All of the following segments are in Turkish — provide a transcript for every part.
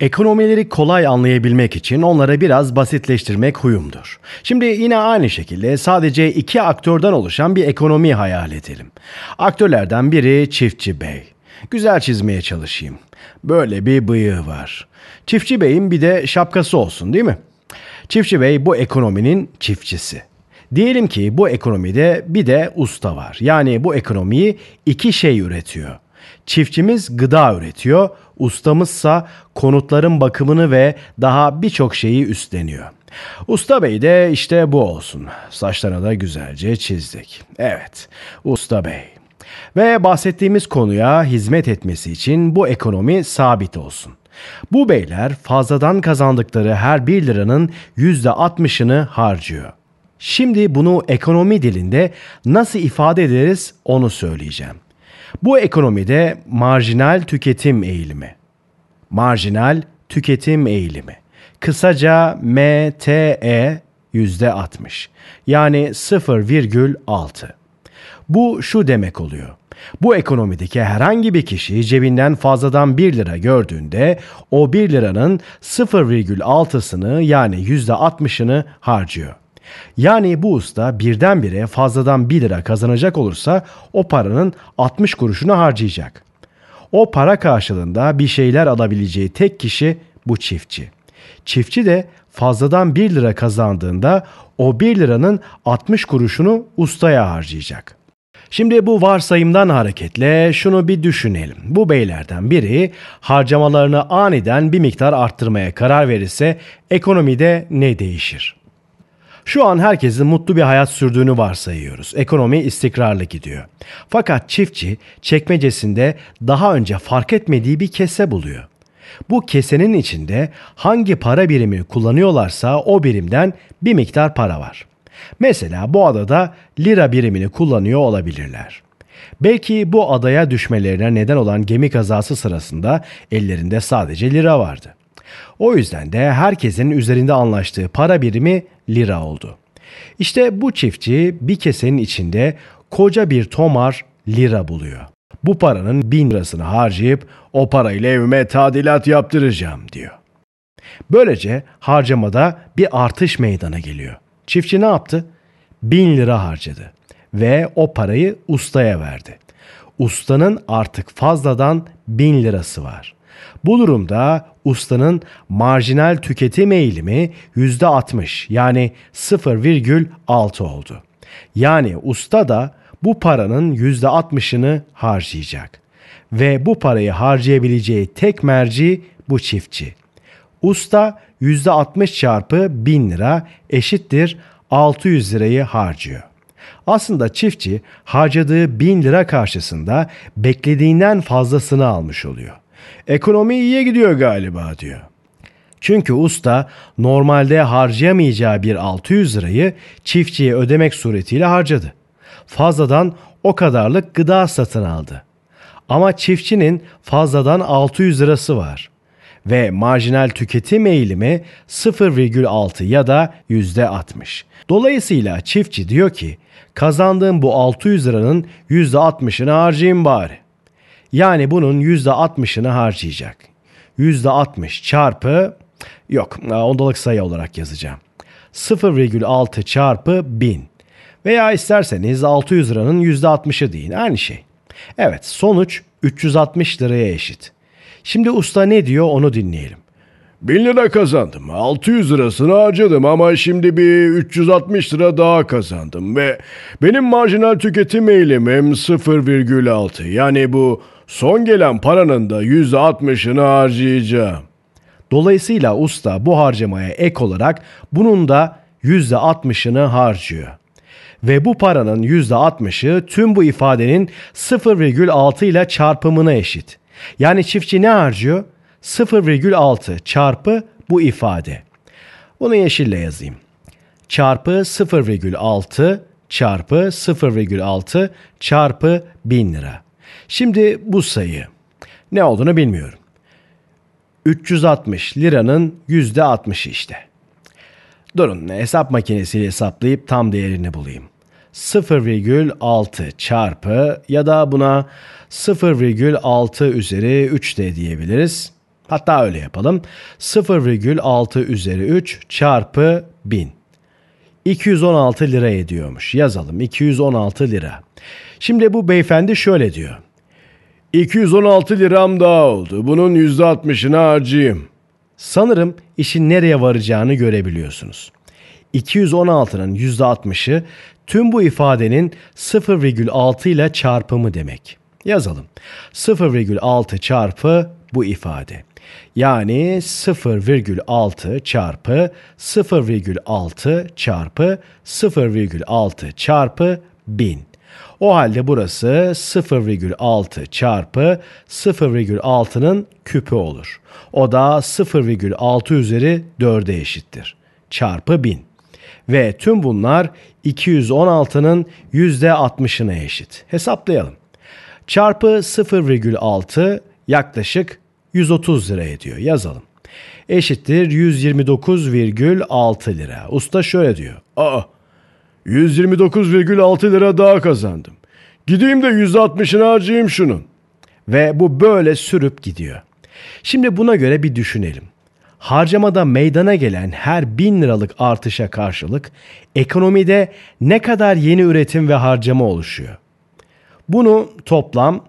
Ekonomileri kolay anlayabilmek için onlara biraz basitleştirmek huyumdur. Şimdi yine aynı şekilde sadece iki aktörden oluşan bir ekonomi hayal edelim. Aktörlerden biri çiftçi bey. Güzel çizmeye çalışayım. Böyle bir bıyığı var. Çiftçi beyin bir de şapkası olsun değil mi? Çiftçi bey bu ekonominin çiftçisi. Diyelim ki bu ekonomide bir de usta var. Yani bu ekonomiyi iki şey üretiyor. Çiftçimiz gıda üretiyor, ustamızsa konutların bakımını ve daha birçok şeyi üstleniyor. Usta Bey de işte bu olsun. Saçlarına da güzelce çizdik. Evet, Usta Bey. Ve bahsettiğimiz konuya hizmet etmesi için bu ekonomi sabit olsun. Bu beyler fazladan kazandıkları her 1 liranın %60'ını harcıyor. Şimdi bunu ekonomi dilinde nasıl ifade ederiz onu söyleyeceğim. Bu ekonomide marjinal tüketim eğilimi, marjinal tüketim eğilimi, kısaca MTE yüzde %60 yani 0,6. Bu şu demek oluyor. Bu ekonomideki herhangi bir kişi cebinden fazladan 1 lira gördüğünde o 1 liranın 0,6'sını yani %60'ını harcıyor. Yani bu usta birdenbire fazladan 1 lira kazanacak olursa o paranın 60 kuruşunu harcayacak. O para karşılığında bir şeyler alabileceği tek kişi bu çiftçi. Çiftçi de fazladan 1 lira kazandığında o 1 liranın 60 kuruşunu ustaya harcayacak. Şimdi bu varsayımdan hareketle şunu bir düşünelim. Bu beylerden biri harcamalarını aniden bir miktar arttırmaya karar verirse ekonomide ne değişir? Şu an herkesin mutlu bir hayat sürdüğünü varsayıyoruz. Ekonomi istikrarlı gidiyor. Fakat çiftçi çekmecesinde daha önce fark etmediği bir kese buluyor. Bu kesenin içinde hangi para birimi kullanıyorlarsa o birimden bir miktar para var. Mesela bu adada lira birimini kullanıyor olabilirler. Belki bu adaya düşmelerine neden olan gemi kazası sırasında ellerinde sadece lira vardı. O yüzden de herkesin üzerinde anlaştığı para birimi lira oldu. İşte bu çiftçi bir kesenin içinde koca bir tomar lira buluyor. Bu paranın bin lirasını harcayıp o parayla evime tadilat yaptıracağım diyor. Böylece harcamada bir artış meydana geliyor. Çiftçi ne yaptı? Bin lira harcadı ve o parayı ustaya verdi. Ustanın artık fazladan bin lirası var. Bu durumda ustanın marjinal tüketim eğilimi %60 yani 0,6 oldu. Yani usta da bu paranın %60'ını harcayacak. Ve bu parayı harcayabileceği tek merci bu çiftçi. Usta %60 çarpı 1000 lira eşittir 600 lirayı harcıyor. Aslında çiftçi harcadığı 1000 lira karşısında beklediğinden fazlasını almış oluyor. Ekonomi iyiye gidiyor galiba diyor. Çünkü usta normalde harcayamayacağı bir 600 lirayı çiftçiye ödemek suretiyle harcadı. Fazladan o kadarlık gıda satın aldı. Ama çiftçinin fazladan 600 lirası var ve marjinal tüketim eğilimi 0,6 ya da %60. Dolayısıyla çiftçi diyor ki kazandığım bu 600 liranın %60'ını harcayayım bari. Yani bunun %60'ını harcayacak. %60 çarpı yok e, ondalık sayı olarak yazacağım. 0,6 çarpı 1000 veya isterseniz 600 liranın %60'ı deyin aynı şey. Evet sonuç 360 liraya eşit. Şimdi usta ne diyor onu dinleyelim. 1000 lira kazandım. 600 lirasını harcadım ama şimdi bir 360 lira daha kazandım ve benim marjinal tüketim eğilimim 0,6. Yani bu Son gelen paranın da yüzde altmışını harcayacağım. Dolayısıyla usta bu harcamaya ek olarak bunun da yüzde altmışını harcıyor. Ve bu paranın yüzde altmışı tüm bu ifadenin 0,6 ile çarpımına eşit. Yani çiftçi ne harcıyor? 0,6 çarpı bu ifade. Bunu yeşille yazayım. Çarpı 0,6 çarpı 0,6 çarpı 1000 lira. Şimdi bu sayı ne olduğunu bilmiyorum. 360 liranın %60'ı işte. Durun hesap makinesiyle hesaplayıp tam değerini bulayım. 0,6 çarpı ya da buna 0,6 üzeri 3 de diyebiliriz. Hatta öyle yapalım. 0,6 üzeri 3 çarpı 1000. 216 lira ediyormuş. Yazalım 216 lira. Şimdi bu beyefendi şöyle diyor. 216 liram daha oldu. Bunun %60'ını harcayayım. Sanırım işin nereye varacağını görebiliyorsunuz. 216'nın %60'ı tüm bu ifadenin 0,6 ile çarpımı demek. Yazalım. 0,6 çarpı bu ifade. Yani 0,6 çarpı 0,6 çarpı 0,6 çarpı 1000. O halde burası 0,6 çarpı 0,6'nın küpü olur. O da 0,6 üzeri 4'e eşittir. Çarpı 1000. Ve tüm bunlar 216'nın %60'ına eşit. Hesaplayalım. Çarpı 0,6 yaklaşık 130 lira ediyor. Yazalım. Eşittir 129,6 lira. Usta şöyle diyor. Aa 129,6 lira daha kazandım. Gideyim de 160'ını harcayayım şunun. Ve bu böyle sürüp gidiyor. Şimdi buna göre bir düşünelim. Harcamada meydana gelen her 1000 liralık artışa karşılık ekonomide ne kadar yeni üretim ve harcama oluşuyor? Bunu toplam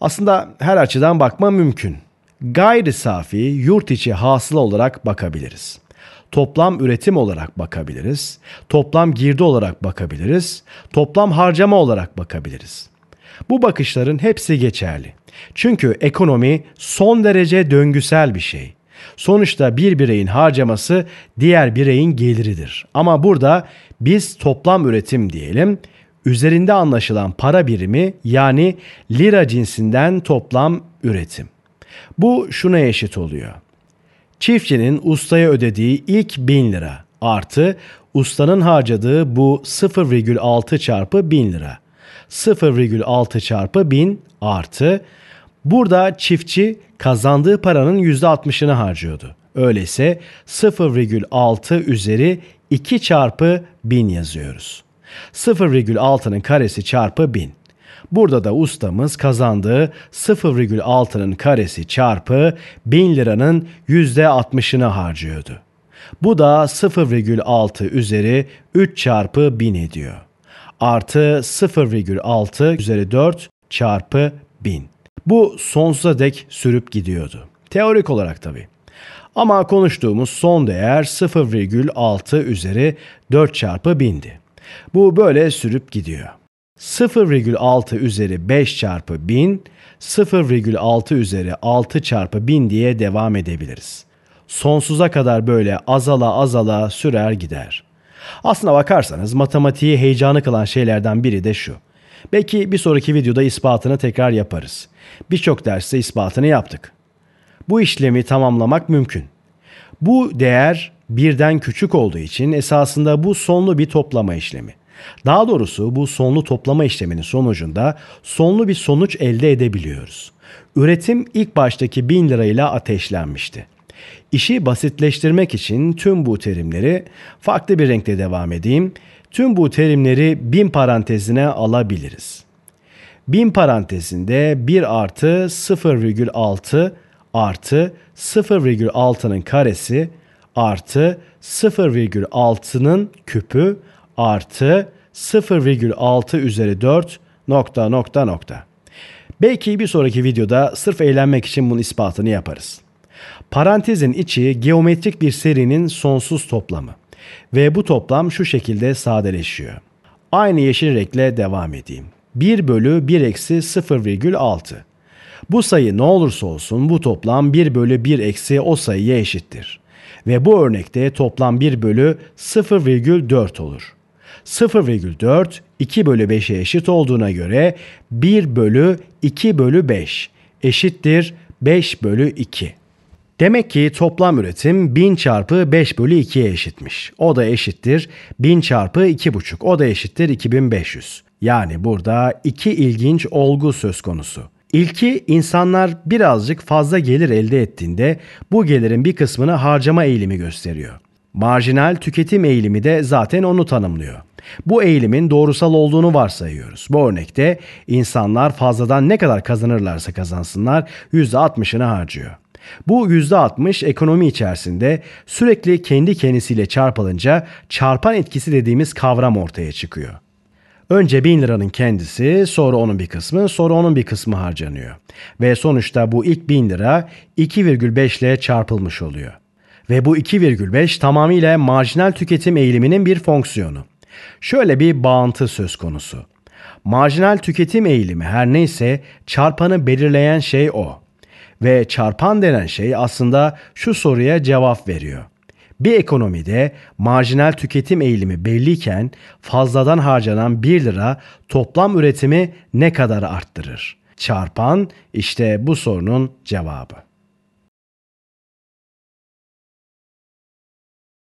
aslında her açıdan bakma mümkün gayri safi yurt içi hasıl olarak bakabiliriz. Toplam üretim olarak bakabiliriz. Toplam girdi olarak bakabiliriz. Toplam harcama olarak bakabiliriz. Bu bakışların hepsi geçerli. Çünkü ekonomi son derece döngüsel bir şey. Sonuçta bir bireyin harcaması diğer bireyin geliridir. Ama burada biz toplam üretim diyelim. Üzerinde anlaşılan para birimi yani lira cinsinden toplam üretim. Bu şuna eşit oluyor. Çiftçinin ustaya ödediği ilk 1000 lira artı ustanın harcadığı bu 0,6 çarpı 1000 lira. 0,6 çarpı 1000 artı burada çiftçi kazandığı paranın %60'ını harcıyordu. Öyleyse 0,6 üzeri 2 çarpı 1000 yazıyoruz. 0,6'nın karesi çarpı 1000. Burada da ustamız kazandığı 0,6'nın karesi çarpı 1000 liranın %60'ını harcıyordu. Bu da 0,6 üzeri 3 çarpı 1000 ediyor. Artı 0,6 üzeri 4 çarpı 1000. Bu sonsuza dek sürüp gidiyordu. Teorik olarak tabi. Ama konuştuğumuz son değer 0,6 üzeri 4 çarpı 1000'di. Bu böyle sürüp gidiyor. 0,6 üzeri 5 çarpı 1000, 0,6 üzeri 6 çarpı 1000 diye devam edebiliriz. Sonsuza kadar böyle azala azala sürer gider. Aslına bakarsanız matematiği heyecanı kılan şeylerden biri de şu. Belki bir sonraki videoda ispatını tekrar yaparız. Birçok derste ispatını yaptık. Bu işlemi tamamlamak mümkün. Bu değer birden küçük olduğu için esasında bu sonlu bir toplama işlemi. Daha doğrusu bu sonlu toplama işleminin sonucunda sonlu bir sonuç elde edebiliyoruz. Üretim ilk baştaki 1000 lirayla ateşlenmişti. İşi basitleştirmek için tüm bu terimleri farklı bir renkte devam edeyim. Tüm bu terimleri bin parantezine alabiliriz. Bin parantezinde 1 artı 0,6 artı 0,6'nın karesi artı 0,6'nın küpü artı 0,6 üzeri 4 nokta nokta nokta. Belki bir sonraki videoda sırf eğlenmek için bunun ispatını yaparız. Parantezin içi geometrik bir serinin sonsuz toplamı ve bu toplam şu şekilde sadeleşiyor. Aynı yeşil renkle devam edeyim. 1 bölü 1 eksi 0,6. Bu sayı ne olursa olsun bu toplam 1 bölü 1 eksi o sayıya eşittir. Ve bu örnekte toplam 1 bölü 0,4 olur. 0,4 2 bölü 5'e eşit olduğuna göre 1 bölü 2 bölü 5 eşittir 5 bölü 2. Demek ki toplam üretim 1000 çarpı 5 bölü 2'ye eşitmiş. O da eşittir 1000 çarpı 2,5. O da eşittir 2500. Yani burada iki ilginç olgu söz konusu. İlki insanlar birazcık fazla gelir elde ettiğinde bu gelirin bir kısmını harcama eğilimi gösteriyor. Marjinal tüketim eğilimi de zaten onu tanımlıyor bu eğilimin doğrusal olduğunu varsayıyoruz. Bu örnekte insanlar fazladan ne kadar kazanırlarsa kazansınlar %60'ını harcıyor. Bu %60 ekonomi içerisinde sürekli kendi kendisiyle çarpılınca çarpan etkisi dediğimiz kavram ortaya çıkıyor. Önce 1000 liranın kendisi, sonra onun bir kısmı, sonra onun bir kısmı harcanıyor. Ve sonuçta bu ilk 1000 lira 2,5 ile çarpılmış oluyor. Ve bu 2,5 tamamıyla marjinal tüketim eğiliminin bir fonksiyonu. Şöyle bir bağıntı söz konusu. Marjinal tüketim eğilimi her neyse çarpanı belirleyen şey o. Ve çarpan denen şey aslında şu soruya cevap veriyor. Bir ekonomide marjinal tüketim eğilimi belliyken fazladan harcanan 1 lira toplam üretimi ne kadar arttırır? Çarpan işte bu sorunun cevabı.